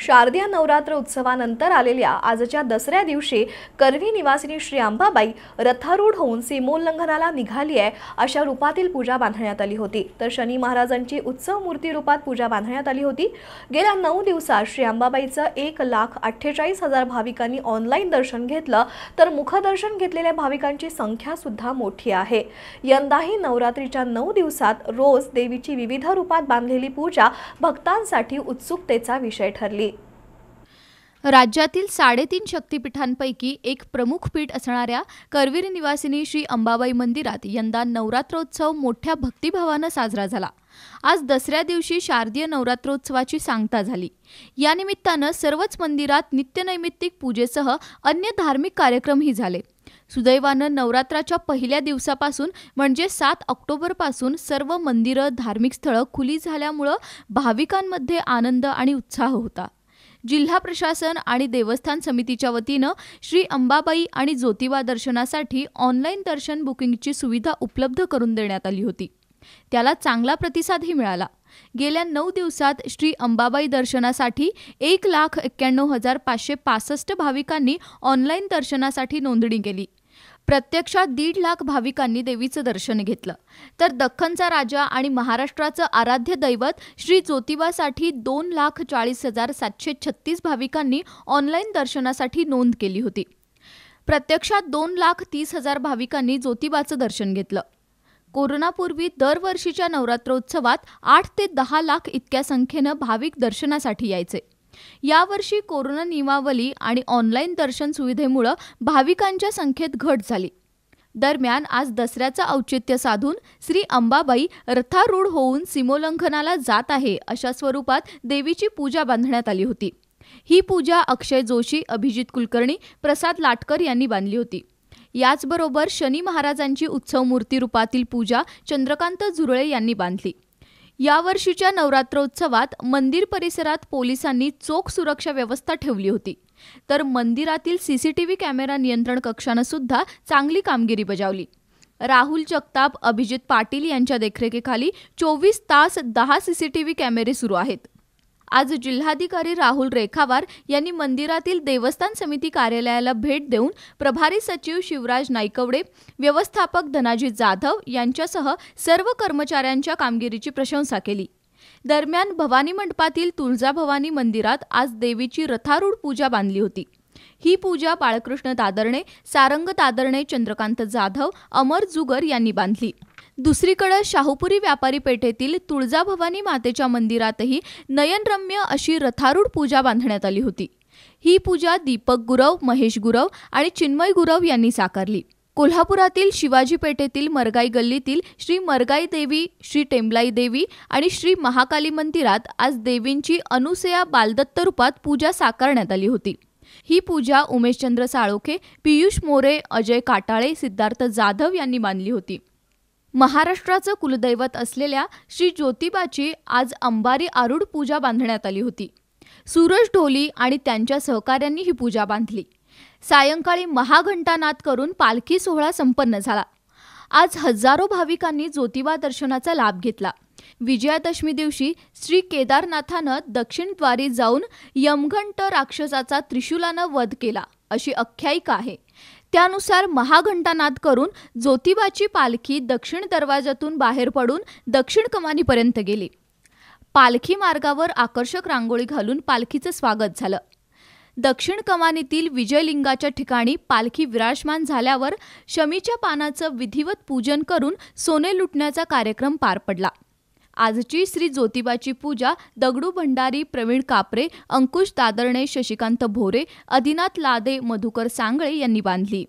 शारदीय नवरात्र उत्सवानंतर आलेल्या आजच्या दसऱ्या दिवशी करवी निवासिनी श्री अंबाबाई रथारूढ होऊन सीमोल्लंघनाला निघाली आहे अशा रूपातील पूजा बांधण्यात आली होती तर शनी महाराजांची उत्सव मूर्ती रूपात पूजा बांधण्यात आली होती गेल्या नऊ दिवसात श्री अंबाबाईचं एक लाख अठ्ठेचाळीस हजार भाविकांनी ऑनलाईन दर्शन घेतलं तर मुखदर्शन घेतलेल्या भाविकांची संख्या सुद्धा मोठी आहे यंदाही नवरात्रीच्या नऊ दिवसात रोज देवीची विविध रूपात बांधलेली पूजा भक्तांसाठी उत्सुकतेचा विषय ठरली राज्यातील साडेतीन शक्तिपीठांपैकी एक प्रमुख पीठ असणाऱ्या करवीर निवासिनी श्री अंबाबाई मंदिरात यंदा नवरात्रोत्सव मोठ्या भक्तिभावानं साजरा झाला आज दसऱ्या दिवशी शारदीय नवरात्रोत्सवाची सांगता झाली या सर्वच मंदिरात नित्यनैमित्तिक पूजेसह अन्य धार्मिक कार्यक्रमही झाले सुदैवानं नवरात्राच्या पहिल्या दिवसापासून म्हणजे सात ऑक्टोबरपासून सर्व मंदिरं धार्मिक स्थळं खुली झाल्यामुळं भाविकांमध्ये आनंद आणि उत्साह होता जिल्हा प्रशासन आणि देवस्थान समितीच्या वतीनं श्री अंबाबाई आणि ज्योतिबा दर्शनासाठी ऑनलाईन दर्शन बुकिंगची सुविधा उपलब्ध करून देण्यात आली होती त्याला चांगला प्रतिसादही मिळाला गेल्या नऊ दिवसात श्री अंबाबाई दर्शनासाठी एक लाख एक्क्याण्णव हजार पाचशे पासष्ट भाविकांनी ऑनलाईन दर्शनासाठी नोंदणी केली प्रत्यक्षात दीड लाख भाविकांनी देवीचं दर्शन घेतलं तर दख्खनचा राजा आणि महाराष्ट्राचं आराध्य दैवत श्री ज्योतिबासाठी दोन लाख चाळीस हजार सातशे छत्तीस भाविकांनी ऑनलाईन दर्शनासाठी नोंद केली होती प्रत्यक्षात दोन लाख तीस हजार भाविकांनी ज्योतिबाचं दर्शन घेतलं कोरोनापूर्वी दरवर्षीच्या नवरात्रोत्सवात आठ ते दहा लाख इतक्या संख्येनं भाविक दर्शनासाठी यायचे यावर्षी कोरोना नियमावली आणि ऑनलाईन दर्शन सुविधेमुळं भाविकांच्या संख्येत घट झाली दरम्यान आज दसऱ्याचं औचित्य साधून श्री अंबाबाई रथारूढ होऊन सीमोल्लंघनाला जात आहे अशा स्वरूपात देवीची पूजा बांधण्यात आली होती ही पूजा अक्षय जोशी अभिजित कुलकर्णी प्रसाद लाटकर यांनी बांधली होती याचबरोबर शनी महाराजांची उत्सव मूर्ती रूपातील पूजा चंद्रकांत झुरळे यांनी बांधली यावर्षीच्या नवरात्रोत्सवात मंदिर परिसरात पोलिसांनी चोख सुरक्षा व्यवस्था ठेवली होती तर मंदिरातील सीसीटीव्ही कॅमेरा नियंत्रण कक्षानं सुद्धा चांगली कामगिरी बजावली राहुल जगताप अभिजित पाटील यांच्या देखरेखीखाली चोवीस तास दहा सीसीटीव्ही कॅमेरे सुरू आहेत आज जिल्हाधिकारी राहुल रेखावार यांनी मंदिरातील देवस्थान समिती कार्यालयाला भेट देऊन प्रभारी सचिव शिवराज नायकवडे व्यवस्थापक धनाजी जाधव यांच्यासह सर्व कर्मचाऱ्यांच्या कामगिरीची प्रशंसा केली दरम्यान भवानी मंडपातील तुळजाभवानी मंदिरात आज देवीची रथारूढ पूजा बांधली होती ही पूजा बाळकृष्ण दादरणे सारंग दादरणे चंद्रकांत जाधव अमर जुगर यांनी बांधली दुसरीकडे शाहूपुरी व्यापारी पेठेतील तुळजाभवानी मातेच्या मंदिरातही नयनरम्य अशी रथारूढ पूजा बांधण्यात आली होती ही पूजा दीपक गुरव महेश गुरव आणि चिन्मय गुरव यांनी साकारली कोल्हापुरातील शिवाजी पेठेतील मरगाई गल्लीतील श्री मरगाई देवी श्री टेंबलाई देवी आणि श्री महाकाली मंदिरात आज देवींची अनुसया बालदत्त रूपात पूजा साकारण्यात आली होती ही पूजा उमेशचंद्र साळोखे पियुष मोरे अजय काटाळे सिद्धार्थ जाधव यांनी मानली होती महाराष्ट्राचं कुलदैवत असलेल्या श्री ज्योतिबाची आज अंबारी आरूढ पूजा बांधण्यात आली होती सूरज ढोली आणि त्यांच्या सहकाऱ्यांनी ही पूजा बांधली सायंकाळी महाघंटानाद करून पालखी सोहळा संपन्न झाला आज हजारो भाविकांनी ज्योतिबा दर्शनाचा लाभ घेतला विजयादशमी दिवशी श्री केदारनाथानं दक्षिणद्वारी जाऊन यमघंट राक्षसाचा त्रिशुलानं वध केला अशी आख्यायिका आहे त्यानुसार महाघंटानाद करून ज्योतिबाची पालखी दक्षिण दरवाजातून बाहेर पडून दक्षिण कमानीपर्यंत गेली पालखी मार्गावर आकर्षक रांगोळी घालून पालखीचं स्वागत झालं दक्षिण कमानीतील विजयलिंगाच्या ठिकाणी पालखी विराजमान झाल्यावर शमीच्या पानाचं विधिवत पूजन करून सोने लुटण्याचा कार्यक्रम पार पडला आजची श्री ज्योतिबाची पूजा दगडू भंडारी प्रवीण कापरे अंकुश दादरणे शशिकांत भोरे अधिनाथ लादे मधुकर सांगळे यांनी बांधली